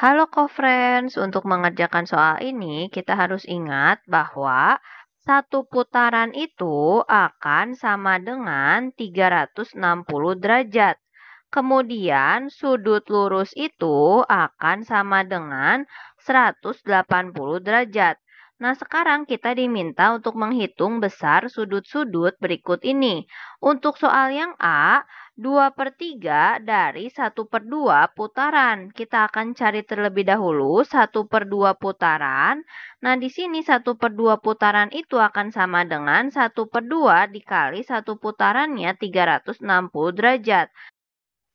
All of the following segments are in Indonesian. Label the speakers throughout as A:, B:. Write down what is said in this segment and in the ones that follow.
A: Halo co-friends, untuk mengerjakan soal ini kita harus ingat bahwa satu putaran itu akan sama dengan 360 derajat. Kemudian sudut lurus itu akan sama dengan 180 derajat. Nah, sekarang kita diminta untuk menghitung besar sudut-sudut berikut ini. Untuk soal yang A, 2 per 3 dari 1 per 2 putaran. Kita akan cari terlebih dahulu 1 per 2 putaran. Nah, di sini 1 per 2 putaran itu akan sama dengan 1 per 2 dikali 1 putarannya 360 derajat.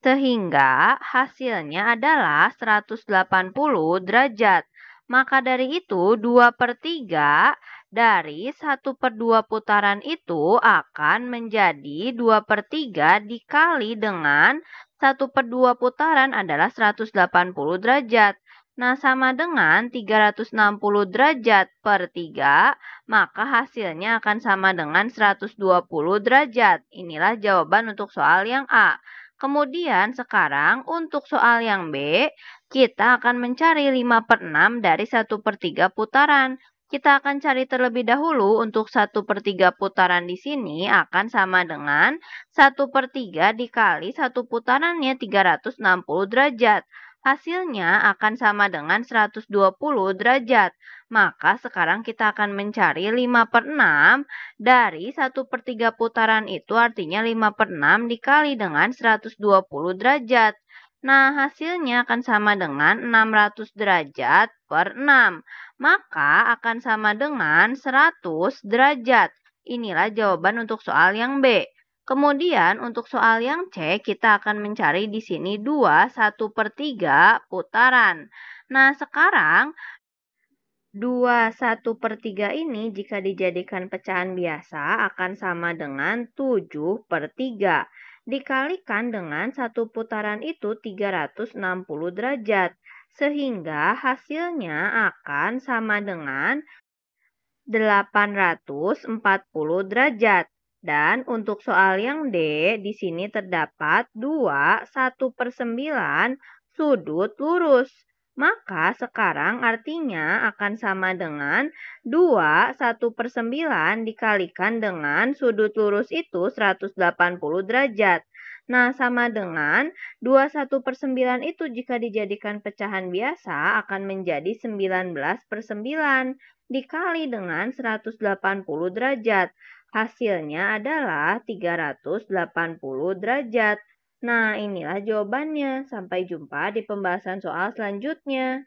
A: Sehingga hasilnya adalah 180 derajat. Maka dari itu 2 per 3 dari 1 per 2 putaran itu akan menjadi 2 per 3 dikali dengan 1 per 2 putaran adalah 180 derajat. Nah, sama dengan 360 derajat per 3, maka hasilnya akan sama dengan 120 derajat. Inilah jawaban untuk soal yang A. Kemudian sekarang untuk soal yang B, kita akan mencari 5 per 6 dari 1 per 3 putaran. Kita akan cari terlebih dahulu untuk 1 per 3 putaran di sini akan sama dengan 1 per 3 dikali 1 putarannya 360 derajat. Hasilnya akan sama dengan 120 derajat. Maka sekarang kita akan mencari 5 per 6 dari 1 per 3 putaran itu artinya 5 per 6 dikali dengan 120 derajat. Nah, hasilnya akan sama dengan 600 derajat per 6. Maka akan sama dengan 100 derajat. Inilah jawaban untuk soal yang B. Kemudian untuk soal yang C, kita akan mencari di sini 2 1 per 3 putaran. Nah, sekarang 2 1 per 3 ini jika dijadikan pecahan biasa akan sama dengan 7 per 3 dikalikan dengan satu putaran itu 360 derajat, sehingga hasilnya akan sama dengan 840 derajat. Dan untuk soal yang D, di sini terdapat 2 1 per 9 sudut lurus. Maka sekarang artinya akan sama dengan 2 1 per 9 dikalikan dengan sudut lurus itu 180 derajat. Nah, sama dengan 21 per 9 itu jika dijadikan pecahan biasa akan menjadi 19 per 9 dikali dengan 180 derajat. Hasilnya adalah 380 derajat. Nah, inilah jawabannya. Sampai jumpa di pembahasan soal selanjutnya.